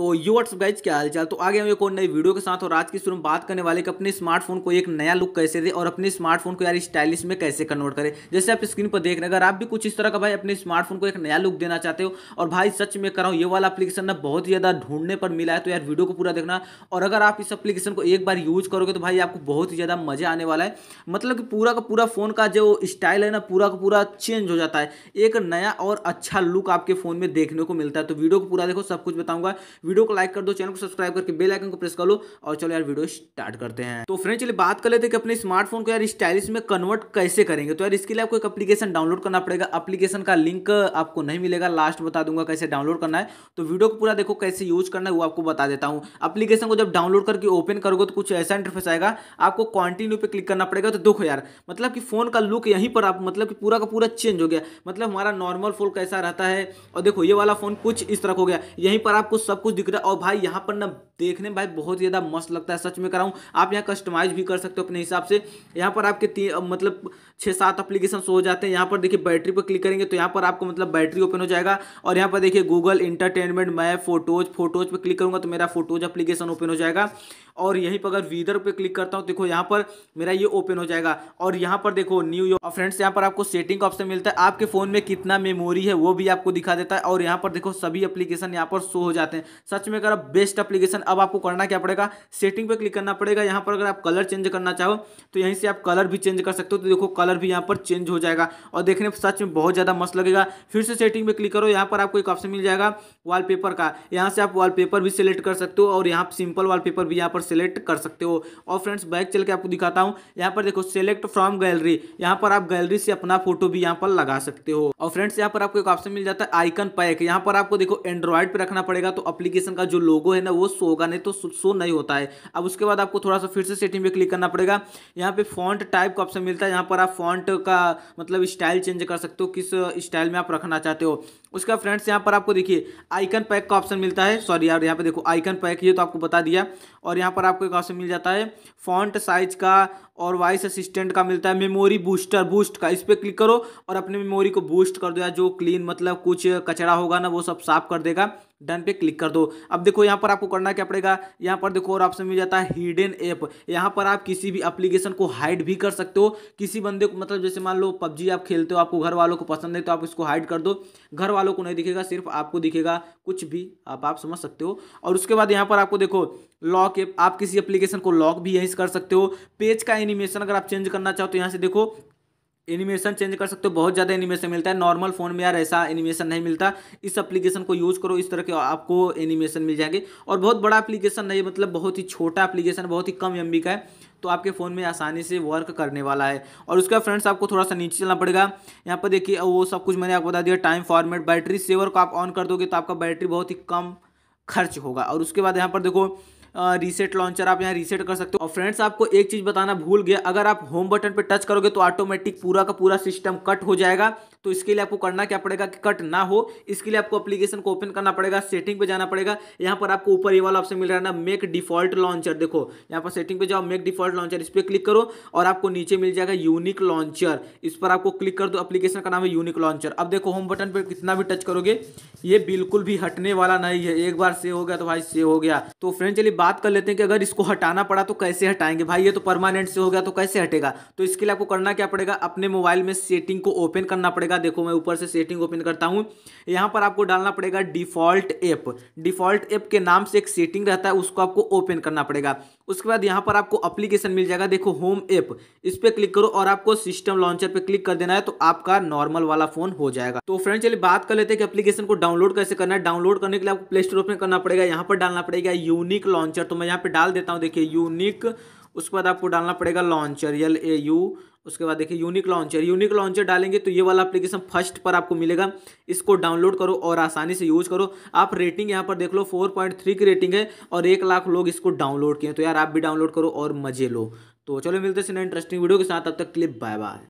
तो you what's up guys क्या हाल चाल तो आगे हम एक और नई वीडियो के साथ और आज की शुरू में बात करने वाले कि अपने स्मार्टफोन को एक नया लुक कैसे दे और अपने स्मार्टफोन को यार स्टाइलिश में कैसे कन्वर्ट करें जैसे आप स्क्रीन पर देख रहे हैं अगर आप भी कुछ इस तरह का भाई अपने स्मार्टफोन को एक नया लुक देना चाहते हो और भाई सच में कराऊँ ये वाला अपलीकेशन ना बहुत ही ज़्यादा ढूंढने पर मिला है तो यार वीडियो को पूरा देखना और अगर आप इस अपलीकेशन को एक बार यूज करोगे तो भाई आपको बहुत ही ज़्यादा मजा आने वाला है मतलब कि पूरा का पूरा फ़ोन का जो स्टाइल है ना पूरा का पूरा चेंज हो जाता है एक नया और अच्छा लुक आपके फ़ोन में देखने को मिलता है तो वीडियो को पूरा देखो सब कुछ बताऊँगा वीडियो को लाइक कर दो चैनल को सब्सक्राइब करके बेल आइकन को प्रेस कर लो और चलो यार वीडियो स्टार्ट करते हैं तो फ्रेंड चलिए बात कर लेते हैं कि अपने स्मार्टफोन को यार स्टाइलिश में कन्वर्ट कैसे करेंगे तो यार इसके लिए आपको एक अपलीकेशन डाउनलोड करना पड़ेगा अपलीकेशन का लिंक आपको नहीं मिलेगा लास्ट बता दूंगा कैसे डाउनलोड करना है तो वीडियो को पूरा देखो कैसे यूज करना है वो आपको बता देता हूँ अपलीकेशन को जब डाउनलोड करके ओपन करोगे तो कुछ ऐसा इंटरफेस आएगा आपको कॉन्टिन्यू पे क्लिक करना पड़ेगा तो देखो यार मतलब कि फ़ोन का लुक यहीं पर आप मतलब कि पूरा का पूरा चेंज हो गया मतलब हमारा नॉर्मल फोन कैसा रहता है और देखो ये वाला फ़ोन कुछ इस तरह हो गया यहीं पर आपको सब कुछ दिख रहा है और भाई यहाँ पर ना देखने भाई बहुत ज़्यादा मस्त लगता है सच में कराऊँ आप यहाँ कस्टमाइज भी कर सकते हो अपने हिसाब से यहाँ पर आपके मतलब छः सात अप्लीकेशन हो जाते हैं यहाँ पर देखिए बैटरी पर क्लिक करेंगे तो यहाँ पर आपको मतलब बैटरी ओपन हो जाएगा और यहाँ पर देखिए Google entertainment map photos photos पर क्लिक करूँगा तो मेरा फोटोज अप्लीकेशन ओपन हो जाएगा और यहीं पर अगर वीदर पे क्लिक करता हूँ देखो यहाँ पर मेरा ये ओपन हो जाएगा और यहाँ पर देखो न्यू ईयर फ्रेंड्स यहाँ पर आपको सेटिंग का ऑप्शन मिलता है आपके फ़ोन में कितना मेमोरी है वो भी आपको दिखा देता है और यहाँ पर देखो सभी अप्लीकेशन यहाँ पर शो हो जाते हैं सच में अगर बेस्ट अप्लीकेशन अब आपको करना क्या पड़ेगा सेटिंग पर क्लिक करना पड़ेगा यहाँ पर अगर आप कलर चेंज करना चाहो तो यहीं से आप कलर भी चेंज कर सकते हो तो देखो कलर भी यहाँ पर चेंज हो जाएगा और देखने में सच में बहुत ज़्यादा मस्त लगेगा फिर से सेटिंग पर क्लिक करो यहाँ पर आपको एक ऑप्शन मिल जाएगा वाल का यहाँ से आप वाल भी सिलेक्ट कर सकते हो और यहाँ सिंपल वाल भी यहाँ पर सेलेक्ट कर सकते हो और फ्रेंड्स बैक चल के आपको दिखाता हूँ यहाँ पर देखो सेलेक्ट फ्रॉम गैलरी यहाँ पर आप गैलरी से अपना फोटो भी यहाँ पर लगा सकते हो और फ्रेंड्स यहाँ पर आपको एक ऑप्शन मिल जाता है आइकन पैक यहाँ पर आपको देखो एंड्रॉइड पर रखना पड़ेगा तो अप्लीकेशन का जो लोगो है ना वो सो होगा नहीं तो सो नहीं होता है अब उसके बाद आपको थोड़ा सा फिर से सेटिंग पर क्लिक करना पड़ेगा यहाँ पे फॉन्ट टाइप का ऑप्शन मिलता है यहाँ पर आप फॉन्ट का मतलब स्टाइल चेंज कर सकते हो किस स्टाइल में आप रखना चाहते हो उसका फ्रेंड्स यहाँ पर आपको देखिए आइकन पैक का ऑप्शन मिलता है सॉरी यार यहाँ पे देखो आइकन पैक ये तो आपको बता दिया और यहाँ पर पर आपको एक ऑप्शन मिल जाता है फॉन्ट साइज का और वॉइस असिस्टेंट का मिलता है मेमोरी बूस्टर बूस्ट का इस पर क्लिक करो और अपने मेमोरी को बूस्ट कर दो या जो क्लीन मतलब कुछ कचरा होगा ना वो सब साफ कर देगा डन पे क्लिक कर दो अब देखो यहाँ पर आपको करना क्या पड़ेगा यहाँ पर देखो और ऑप्शन मिल जाता है हिडन ऐप यहाँ पर आप किसी भी एप्लीकेशन को हाइड भी कर सकते हो किसी बंदे को मतलब जैसे मान लो पबजी आप खेलते हो आपको घर वालों को पसंद है तो आप इसको हाइड कर दो घर वालों को नहीं दिखेगा सिर्फ आपको दिखेगा कुछ भी आप आप समझ सकते हो और उसके बाद यहाँ पर आपको देखो लॉक ऐप आप किसी एप्लीकेशन को लॉक भी यहीं से कर सकते हो पेज का एनिमेशन अगर आप चेंज करना चाहो तो यहाँ से देखो एनिमेशन चेंज कर सकते हो बहुत ज़्यादा एनिमेशन मिलता है नॉर्मल फ़ोन में यार ऐसा एनिमेशन नहीं मिलता इस एप्लीकेशन को यूज़ करो इस तरह के आपको एनिमेशन मिल जाएंगे और बहुत बड़ा एप्लीकेशन है मतलब बहुत ही छोटा एप्लीकेशन बहुत ही कम एम का है तो आपके फ़ोन में आसानी से वर्क करने वाला है और उसका फ्रेंड्स आपको थोड़ा सा नीचे चलना पड़ेगा यहाँ पर देखिए वो सब कुछ मैंने आपको बता दिया टाइम फॉर्मेट बैटरी सेवर को आप ऑन कर दोगे तो आपका बैटरी बहुत ही कम खर्च होगा और उसके बाद यहाँ पर देखो रीसेट लॉन्चर आप यहाँ रीसेट कर सकते हो और फ्रेंड्स आपको एक चीज़ बताना भूल गया अगर आप होम बटन पर टच करोगे तो ऑटोमेटिक पूरा का पूरा सिस्टम कट हो जाएगा तो इसके लिए आपको करना क्या पड़ेगा कि कट ना हो इसके लिए आपको एप्लीकेशन को ओपन करना पड़ेगा सेटिंग पे जाना पड़ेगा यहाँ पर आपको ऊपर ये वाला ऑप्शन मिल रहा है ना मेक डिफॉल्ट लॉन्चर देखो यहाँ पर सेटिंग पे जाओ मेक डिफॉल्ट लॉन्चर इस पर क्लिक करो और आपको नीचे मिल जाएगा यूनिक लॉन्चर इस पर आपको क्लिक कर दो अपलीकेशन का नाम है यूनिक लॉन्चर अब देखो होम बटन पर कितना भी टच करोगे ये बिल्कुल भी हटने वाला नहीं है एक बार से हो गया तो भाई से हो गया तो फ्रेंड चलिए बात कर लेते हैं कि अगर इसको हटाना पड़ा तो कैसे हटाएंगे भाई ये तो परमानेंट से हो गया तो कैसे हटेगा तो इसके लिए आपको करना क्या पड़ेगा अपने मोबाइल में सेटिंग को ओपन करना पड़ेगा देखो मैं ऊपर से सेटिंग ओपन करता हूँ यहाँ पर आपको डालना पड़ेगा डिफॉल्ट ऐप डिफॉल्ट ऐप के नाम से एक सेटिंग रहता है उसको आपको ओपन करना पड़ेगा उसके बाद यहाँ पर आपको अप्लीकेशन मिल जाएगा देखो होम ऐप इस पर क्लिक करो और आपको सिस्टम लॉन्चर पर क्लिक कर देना है तो आपका नॉर्मल वाला फोन हो जाएगा तो फ्रेंड चलिए बात कर लेते हैं कि अप्लीकेशन को डाउनलोड कैसे करना है डाउनलोड करने के लिए आपको प्ले स्टोर ओपन करना पड़ेगा यहाँ पर डालना पड़ेगा यूनिक लॉन्च लॉन्चर तो मैं यहाँ पे डाल देता हूँ देखिए यूनिक उसके बाद आपको डालना पड़ेगा लॉन्चर एल ए यू उसके बाद देखिए यूनिक लॉन्चर यूनिक लॉन्चर डालेंगे तो ये वाला एप्लीकेशन फर्स्ट पर आपको मिलेगा इसको डाउनलोड करो और आसानी से यूज करो आप रेटिंग यहाँ पर देख लो 4.3 की रेटिंग है और एक लाख लोग इसको डाउनलोड किए तो यार आप भी डाउनलोड करो और मजे लो तो चलो मिलते हैं इंटरेस्टिंग वीडियो के साथ अब तक क्लिप बाय बाय